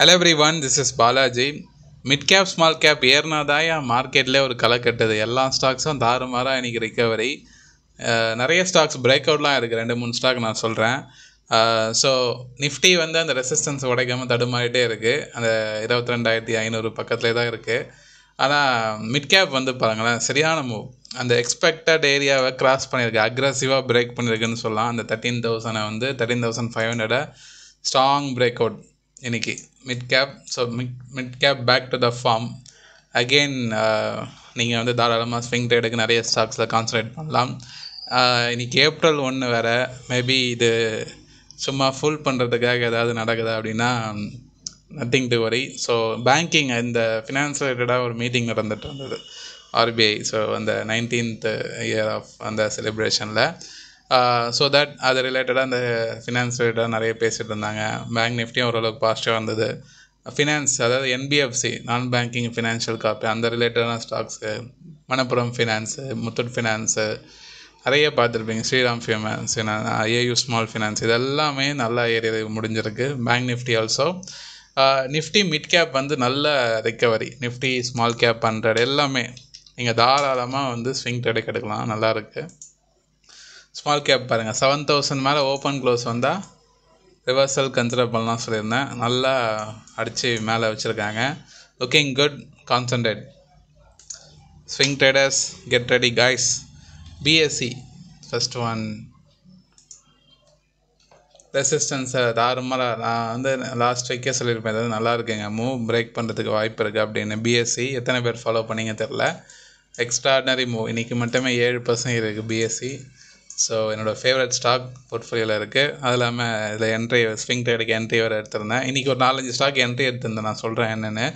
hello everyone this is Balaji mid cap small cap என் மார்க்கெட்லேயே ஒரு களை கட்டுது எல்லா ஸ்டாக்ஸும் தாறுமாறாக இன்றைக்கி ரிக்கவரி நிறைய ஸ்டாக்ஸ் பிரேக் அவுட்லாம் இருக்குது ரெண்டு மூணு ஸ்டாக் நான் சொல்கிறேன் ஸோ நிஃப்டி வந்து அந்த ரெசிஸ்டன்ஸ் உடைக்காமல் தடுமாறிட்டே இருக்குது அந்த இருபத்தி ரெண்டாயிரத்தி ஐநூறு பக்கத்துலேயே தான் இருக்குது ஆனால் மிட் கேப் வந்து பாருங்களேன் சரியான மூவ் அந்த எக்ஸ்பெக்டட் ஏரியாவை கிராஸ் பண்ணியிருக்கு அக்ரஸிவாக பிரேக் பண்ணியிருக்குன்னு சொல்லலாம் அந்த தேர்ட்டீன் தௌசண்டை வந்து தேர்ட்டீன் தௌசண்ட் ஃபைவ் ஹண்ட்ரடை ஸ்ட்ராங் பிரேக் அவுட் இன்னைக்கு mid cap so mid mid cap back to the form again நீங்கள் வந்து தாராளமாக ஸ்விங் ட்ரேடுக்கு நிறைய ஸ்டாக்ஸில் கான்சன்ட்ரேட் பண்ணலாம் uh, இன்னைக்கு ஏப்ரல் ஒன்று வேறு மேபி இது சும்மா ஃபுல் பண்ணுறதுக்காக ஏதாவது நடக்குதா அப்படின்னா nothing to worry so banking இந்த ஃபினான்ஸ் ரிலேட்டடாக ஒரு மீட்டிங் நடந்துகிட்டு இருந்தது ஆர்பிஐ ஸோ அந்த நைன்டீன்த் இயர் ஆஃப் அந்த செலிப்ரேஷனில் ஸோ தட் அது ரிலேட்டடாக அந்த ஃபினான்ஸ் ரிலேட்டடாக நிறைய பேசிகிட்டு இருந்தாங்க பேங்க் நிஃப்டியும் ஓரளவுக்கு பாசிட்டிவாக இருந்தது ஃபினான்ஸ் அதாவது என்பிஎஃப்சி நான் பேங்கிங் ஃபினான்ஷியல் காப்பி அந்த ரிலேட்டடான stocks Manappuram finance Muthoot finance நிறைய பார்த்துருப்பீங்க Shriram finance AU small finance இதெல்லாமே நல்லா ஏரியா முடிஞ்சிருக்கு bank Nifty also Nifty mid cap வந்து நல்ல recovery Nifty small cap hundred எல்லாமே நீங்கள் தாராளமாக வந்து ஸ்விங் ட்ரேடுக்கு எடுக்கலாம் நல்லாயிருக்கு ஸ்மால் கேப் பாருங்கள் செவன் தௌசண்ட் மேலே ஓப்பன் க்ளோஸ் வந்தால் ரிவர்சல் கன்சிடர் பண்ணலாம் சொல்லியிருந்தேன் நல்லா அடித்து மேலே வச்சுருக்காங்க looking good concentrate swing traders get ready guys BSE first one ரெசிஸ்டன்ஸை தாறுமாறாக நான் வந்து லாஸ்ட் வீக்கே சொல்லியிருப்பேன் அதாவது நல்லா இருக்குங்க மூவ் பிரேக் பண்ணுறதுக்கு வாய்ப்பு இருக்குது அப்படின்னு பிஎஸ்சி e, எத்தனை பேர் ஃபாலோ பண்ணிங்க தெரில எக்ஸ்ட்ராடினரி மூவ் இன்றைக்கி மட்டுமே ஏழு பர்சன்ட் இருக்குது பிஎஸ்சி ஸோ என்னோடய ஃபேவரட் ஸ்டாக் போர்ட்ஃபோலியோவில் இருக்குது அது இல்லாமல் இதில் என்ட்ரி ஸ்விங் ட்ரேடுக்கு என்ட்ரி வேறு எடுத்திருந்தேன் இன்றைக்கி ஒரு நாலஞ்சு ஸ்டாக் என்ட்ரி எடுத்திருந்தேன் நான் சொல்கிறேன் என்னென்னு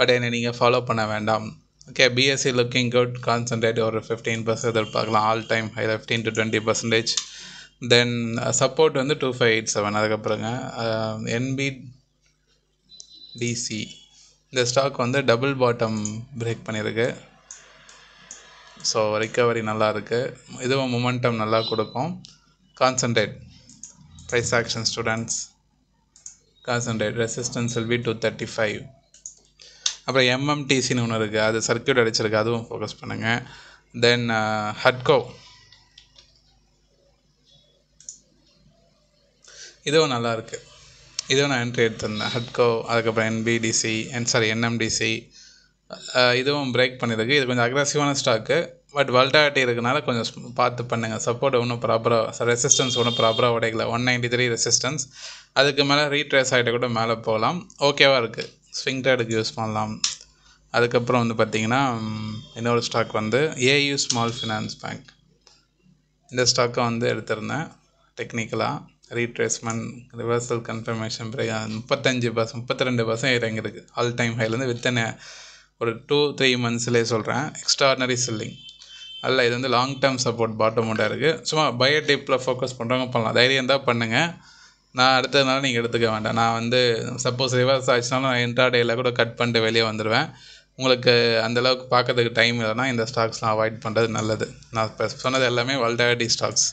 பட் என்னை நீங்கள் ஃபாலோ பண்ண வேண்டாம் okay BSE looking good concentrate ஒரு ஃபிஃப்டீன் பர்சன்ட் எதிர்பார்க்கலாம் all time high fifteen to twenty percentage then support வந்து டூ ஃபைவ் எயிட் செவன் அதுக்கப்புறங்க என்பி um, டிசி இந்த ஸ்டாக் வந்து டபுள் பாட்டம் பிரேக் பண்ணியிருக்கு ஸோ ரிக்கவரி நல்லா இருக்குது இதுவும் மொமெண்டம் நல்லா கொடுக்கும் concentrate price action students concentrate resistance will be two thirty five அப்புறம் எம்எம்டிசின்னு ஒன்று இருக்குது அது சர்க்கியூட் அடிச்சிருக்கு அதுவும் ஃபோக்கஸ் பண்ணுங்கள் தென் ஹட்கோ இதுவும் நல்லா இருக்குது இதுவும் நான் என்ட்ரி எடுத்திருந்தேன் ஹட்கோ அதுக்கப்புறம் என்பிடிசி என் சாரி என்எம்டிசி இதுவும் பிரேக் பண்ணியிருக்கு இது கொஞ்சம் அக்ரஸிவான ஸ்டாக்கு பட் வல்டாட்டி இருக்கனால கொஞ்சம் பார்த்து பண்ணுங்கள் சப்போர்ட் ஒன்றும் ப்ராப்பராக ரெசிஸ்டன்ஸ் ஒன்றும் ப்ராப்பராக உடைக்கல ஒன் நைன்டி த்ரீ ரெசிஸ்டன்ஸ் அதுக்கு மேலே ரீட்ரேஸ் ஆகிட்டு கூட மேலே போகலாம் ஓகேவாக இருக்குது ஸ்விங் ட்ரேடுக்கு யூஸ் பண்ணலாம் அதுக்கப்புறம் வந்து பார்த்திங்கன்னா இன்னொரு ஸ்டாக் வந்து ஏயு ஸ்மால் ஃபினான்ஸ் பேங்க் இந்த ஸ்டாக்கை வந்து எடுத்திருந்தேன் டெக்னிக்கலாக ரீட்ரேஸ்மெண்ட் ரிவர்சல் கன்ஃபர்மேஷன் பிறகு முப்பத்தஞ்சு பர்சன்ட் முப்பத்தி ரெண்டு பர்சன்ட் இறங்கியிருக்கு ஆல் டைம் ஹைலேருந்து வித்தின் ஒரு டூ த்ரீ மந்த்ஸ்லேயே சொல்கிறேன் எக்ஸ்ட்ராடனரி செல்லிங் அல்ல இது வந்து லாங் டேர்ம் சப்போர்ட் பாட்டம் மட்டும் இருக்குது சும்மா பயோ டைப்பில் ஃபோக்கஸ் பண்ணுறவங்க பண்ணலாம் தைரியம் தான் பண்ணுங்கள் நான் அடுத்ததுனால நீங்கள் எடுத்துக்க வேண்டாம் நான் வந்து சப்போஸ் ரிவர்ஸ் ஆச்சுனாலும் நான் இன்ட்ராடேயில் கூட கட் பண்ணிட்டு வெளியே வந்துடுவேன் உங்களுக்கு அந்தளவுக்கு பார்க்கறதுக்கு டைம் இல்லைனா இந்த ஸ்டாக்ஸ்லாம் அவாய்ட் பண்ணுறது நல்லது நான் இப்போ சொன்னது எல்லாமே வல்டாலிட்டி ஸ்டாக்ஸ்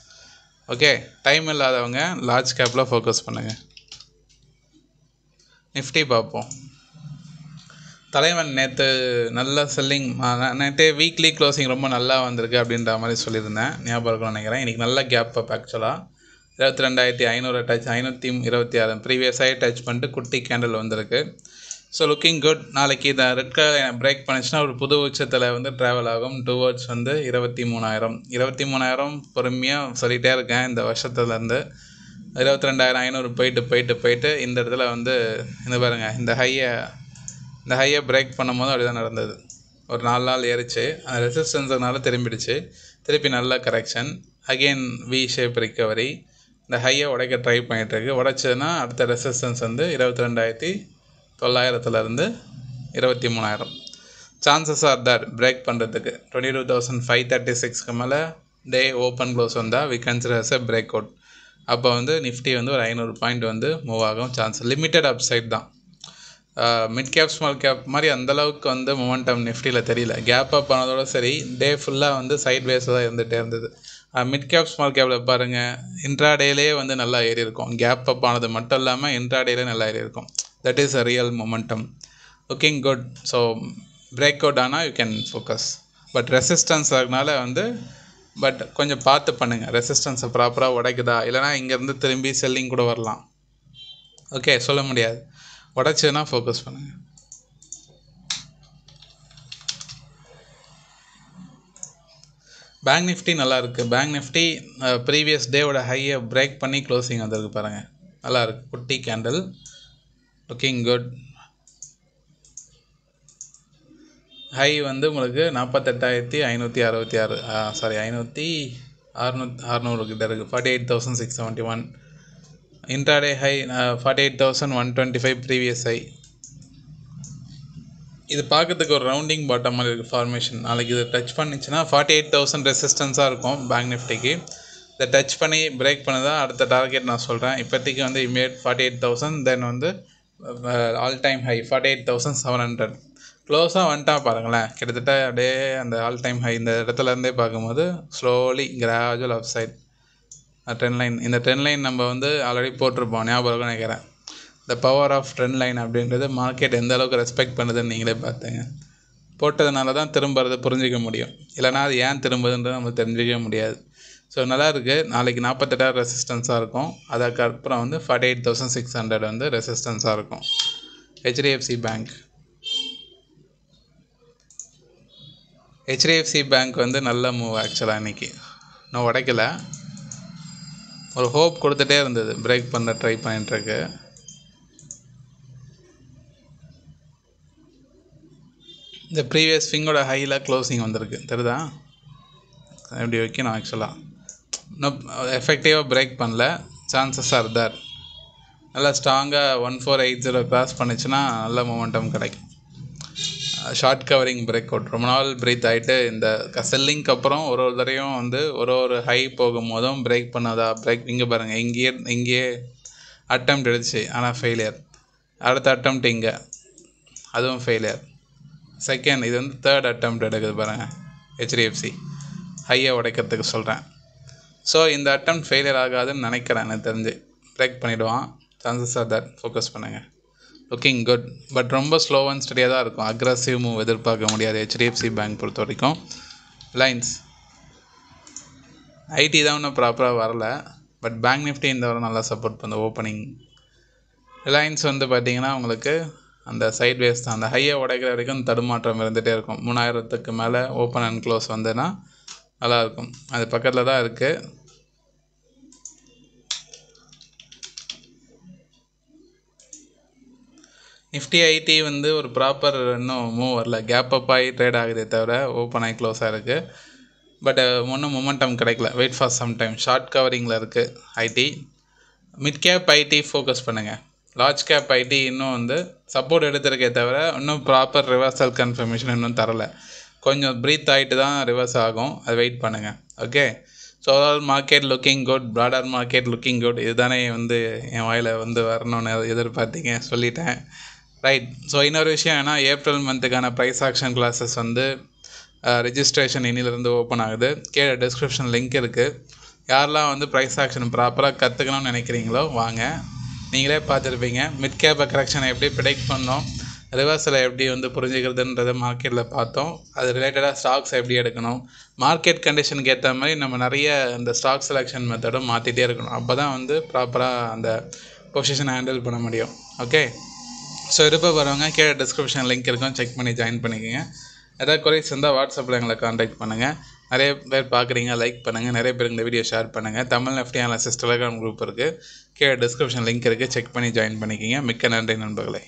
ஓகே டைம் இல்லாதவங்க லார்ஜ் கேப்பில் ஃபோக்கஸ் பண்ணுங்கள் நிஃப்டி பார்ப்போம் தலைவன் நேற்று நல்ல செல்லிங் நேற்றே வீக்லி க்ளோசிங் ரொம்ப நல்லா வந்திருக்கு அப்படின்ற மாதிரி சொல்லியிருந்தேன் ஞாபகம் நினைக்கிறேன் இன்றைக்கி நல்ல கேப் அப் ஆக்சுவலாக இருபத்தி ரெண்டாயிரத்தி ஐநூறு டச் ஐநூற்றி இருபத்தி ஆறு ப்ரீவியஸாக டச் பண்ணிட்டு குட்டி கேண்டில் வந்திருக்கு ஸோ லுக்கிங் குட் நாளைக்கு இந்த ரெட் கலர் பிரேக் பண்ணிச்சுன்னா ஒரு புது உச்சத்தில் வந்து ட்ராவல் ஆகும் டுவர்ட்ஸ் வந்து இருபத்தி மூணாயிரம் இருபத்தி மூணாயிரம் பொறுமையாக சொல்லிகிட்டே இருக்கேன் இந்த வருஷத்துலேருந்து இருபத்தி ரெண்டாயிரம் ஐநூறு போயிட்டு போயிட்டு போயிட்டு இந்த இடத்துல வந்து இந்த பாருங்கள் இந்த ஹையை இந்த ஹையை பிரேக் பண்ணும்போது அப்படி தான் நடந்தது ஒரு நாலு நாள் ஏறிச்சு அந்த ரெசிஸ்டன்ஸுனால திரும்பிடுச்சு திருப்பி நல்ல correction again V shape recovery இந்த ஹையை உடைக்க ட்ரை பண்ணிகிட்ருக்கு உடைச்சதுன்னா அடுத்த ரெசிஸ்டன்ஸ் வந்து இருபத்தி ரெண்டாயிரத்தி தொள்ளாயிரத்துலேருந்து இருபத்தி மூணாயிரம் சான்சஸ் ஆர் தட் பிரேக் பண்ணுறதுக்கு twenty two thousand five thirty சிக்ஸ்க்கு மேலே டே ஓப்பன் க்ளோஸ் வந்தால் we as a break out அப்போ வந்து நிஃப்டி வந்து ஒரு ஐநூறு பாயிண்ட் வந்து மூவ் ஆகும் சான்ஸ் லிமிட்டட் அப்சைட் தான் மிட் கேப் ஸ்மால் கேப் மாதிரி அந்தளவுக்கு வந்து மொமெண்டம் நிஃப்டியில் தெரியல கேப் அப் ஆனதோட சரி டே ஃபுல்லாக வந்து சைட் வேஸ் தான் இருந்துகிட்டே இருந்தது மிட் கேப் ஸ்மால் கேப்பில் பாருங்கள் இன்ட்ராடேலேயே வந்து நல்லா ஏறி இருக்கும் கேப் அப் ஆனது மட்டும் இல்லாமல் இன்ட்ராடேலே நல்லா ஏறி இருக்கும் that is a real momentum looking good so break out ஆனால் you can focus but resistance ஆகினால வந்து பட் கொஞ்சம் பார்த்து பண்ணுங்கள் ரெசிஸ்டன்ஸை ப்ராப்பராக உடைக்குதா இல்லைனா இங்கேருந்து திரும்பி செல்லிங் கூட வரலாம் ஓகே சொல்ல முடியாது உடச்சேன்னா ஃபோக்கஸ் பண்ணுங்கள் பேங்க் நிஃப்டி நல்லா இருக்குது பேங்க் நிஃப்டி ப்ரீவியஸ் டேவோட ஹையை பிரேக் பண்ணி க்ளோசிங் வந்திருக்கு பாருங்கள் நல்லா இருக்குது குட்டி கேண்டில் லுக்கிங் குட் ஹை வந்து உங்களுக்கு நாற்பத்தெட்டாயிரத்தி ஐநூற்றி அறுபத்தி ஆறு சாரி ஐநூற்றி அறுநூத் அறுநூறு கிட்ட இருக்குது forty eight thousand six seventy one intraday high forty eight thousand one twenty five previous high இது பார்க்கறதுக்கு ஒரு ரவுண்டிங் பாட்டம் மாதிரி இருக்குது ஃபார்மேஷன் நாளைக்கு இது டச் பண்ணிச்சுன்னா ஃபார்ட்டி எயிட் தௌசண்ட் ரெசிஸ்டன்ஸாக இருக்கும் பேங்க் நிஃப்டிக்கு இதை டச் பண்ணி பிரேக் பண்ணதான் அடுத்த டார்கெட் நான் சொல்கிறேன் இப்போதைக்கு வந்து immediate forty eight thousand then வந்து all time high forty eight thousand seven hundred க்ளோஸாக வந்துட்டா பாருங்களேன் கிட்டத்தட்ட அப்படியே அந்த ஆல் டைம் ஹை இந்த இடத்துலேருந்தே பார்க்கும்போது slowly gradual upside trend line இந்த ட்ரெண்ட் லைன் நம்ம வந்து ஆல்ரெடி போட்டிருப்போம் ஞாபகம் நினைக்கிறேன் the power of trend line அப்படின்றது மார்க்கெட் எந்த அளவுக்கு ரெஸ்பெக்ட் பண்ணுதுன்னு நீங்களே பார்த்துங்க போட்டதுனால தான் திரும்புறதை புரிஞ்சிக்க முடியும் இல்லைனா அது ஏன் திரும்புதுன்றது நம்ம தெரிஞ்சிக்க முடியாது ஸோ நல்லா இருக்குது நாளைக்கு நாற்பத்தெட்டாயிரம் ரெசிஸ்டன்ஸாக இருக்கும் அதுக்கப்புறம் வந்து forty eight thousand six hundred வந்து ரெசிஸ்டன்ஸாக இருக்கும் ஹெச்டிஎஃப்சி பேங்க் ஹெச்டிஎஃப்சி பேங்க் வந்து நல்ல மூவ் ஆக்சுவலாக இன்றைக்கி நான் உடைக்கல ஒரு ஹோப் கொடுத்துட்டே இருந்தது பிரேக் பண்ண ட்ரை பண்ணிட்டுருக்கு இந்த ப்ரீவியஸ் ஃபிங்கோட ஹையில் க்ளோஸிங் வந்திருக்கு தெரியுதா எப்படி வைக்கணும் ஆக்சுவலாக இன்னும் எஃபெக்டிவாக பிரேக் பண்ணல சான்சஸ் ஆர் தர் நல்லா ஸ்ட்ராங்காக one four eight zero cross பண்ணிச்சுன்னா நல்ல மொமெண்டம் கிடைக்கும் ஷார்ட் கவரிங் பிரேக் அவுட் ரொம்ப நாள் பிரீத் ஆகிட்டு இந்த செல்லிங்க்கு அப்புறம் ஒரு ஒரு தடையும் வந்து ஒரு ஒரு ஹை போகும் போதும் பிரேக் பண்ணாதா பிரேக் இங்கே பாருங்கள் இங்கேயே இங்கேயே அட்டம் எடுத்துச்சு ஆனால் ஃபெயிலியர் அடுத்த அட்டம் இங்கே அதுவும் ஃபெயிலியர் செகண்ட் இது வந்து தேர்ட் அட்டம் எடுக்குது பாருங்கள் ஹெச்டிஎஃப்சி ஹையை உடைக்கிறதுக்கு சொல்கிறேன் ஸோ இந்த அட்டம் ஃபெயிலியர் ஆகாதுன்னு நினைக்கிறேன் எனக்கு தெரிஞ்சு பிரேக் பண்ணிவிடுவான் சான்சஸ் ஆர் தட் ஃபோக்கஸ் பண்ணுங்கள் லுக்கிங் குட் பட் ரொம்ப ஸ்லோ அண்ட் ஸ்டடியாக தான் இருக்கும் அக்ரஸிவ் மூவ் எதிர்பார்க்க முடியாது ஹெச்டிஎஃப்சி பேங்க் பொறுத்த வரைக்கும் லைன்ஸ் ஐடி தான் இன்னும் ப்ராப்பராக வரல பட் பேங்க் நிஃப்டி இந்த வர நல்லா சப்போர்ட் பண்ண ஓப்பனிங் ரிலையன்ஸ் வந்து பார்த்திங்கன்னா உங்களுக்கு அந்த சைட் வேஸ் தான் அந்த ஹையை உடைக்கிற வரைக்கும் தடுமாற்றம் இருந்துகிட்டே இருக்கும் மூணாயிரத்துக்கு மேலே ஓப்பன் அண்ட் க்ளோஸ் வந்துன்னா நல்லாயிருக்கும் அது பக்கத்தில் தான் இருக்குது நிஃப்டி ஐடி வந்து ஒரு ப்ராப்பர் இன்னும் மூவ் வரல கேப் அப் ஆகி ட்ரேட் ஆகுதே தவிர ஓப்பன் ஆகி க்ளோஸ் இருக்குது பட் ஒன்றும் மொமெண்டம் கிடைக்கல wait for some time short கவரிங்கில் இருக்குது IT mid cap IT focus பண்ணுங்கள் லார்ஜ் கேப் ஐடி இன்னும் வந்து சப்போர்ட் எடுத்திருக்கே தவிர இன்னும் ப்ராப்பர் ரிவர்சல் கன்ஃபர்மேஷன் இன்னும் தரலை கொஞ்சம் ப்ரீத் ஆகிட்டு தான் ரிவர்ஸ் ஆகும் அது வெயிட் பண்ணுங்கள் okay so overall market looking good broader market looking good இதுதானே வந்து என் வாயில் வந்து வரணும்னு எதிர்பார்த்தீங்க சொல்லிட்டேன் ரைட் ஸோ இன்னொரு விஷயம் ஏன்னா ஏப்ரல் மந்த்துக்கான ப்ரைஸ் ஆக்ஷன் கிளாஸஸ் வந்து ரிஜிஸ்ட்ரேஷன் இன்னிலேருந்து ஓப்பன் ஆகுது கீழே டிஸ்கிரிப்ஷன் லிங்க் இருக்குது யாரெல்லாம் வந்து ப்ரைஸ் ஆக்ஷன் ப்ராப்பராக கற்றுக்கணும்னு நினைக்கிறீங்களோ வாங்க நீங்களே பார்த்துருப்பீங்க மிட் கேப்பை கரெக்ஷனை எப்படி ப்ரிடெக்ட் பண்ணோம் ரிவர்ஸில் எப்படி வந்து புரிஞ்சுக்கிறதுன்றதை மார்க்கெட்டில் பார்த்தோம் அது ரிலேட்டடாக ஸ்டாக்ஸ் எப்படி எடுக்கணும் மார்க்கெட் கண்டிஷனுக்கு ஏற்ற மாதிரி நம்ம நிறைய இந்த ஸ்டாக் செலெக்ஷன் மெத்தடும் மாற்றிட்டே இருக்கணும் அப்போ தான் வந்து ப்ராப்பராக அந்த பொசிஷனை ஹேண்டில் பண்ண முடியும் ஓகே ஸோ இருப்ப வரவங்க கீழே டிஸ்கிரிப்ஷன் லிங்க் இருக்கும் செக் பண்ணி ஜாயின் பண்ணிக்கோங்க ஏதாவது குறைஸ் இருந்தால் வாட்ஸ்அப்பில் எங்களை காண்டாக்ட் பண்ணுங்கள் நிறைய பேர் பார்க்குறீங்க லைக் பண்ணுங்கள் நிறைய பேர் இந்த வீடியோ ஷேர் பண்ணுங்கள் Tamil Nifty analysis Telegram group இருக்குது கீழே டிஸ்கிரிப்ஷன் லிங்க் இருக்குது செக் பண்ணி ஜாயின் பண்ணிக்கிங்க மிக்க நன்றி நண்பர்களே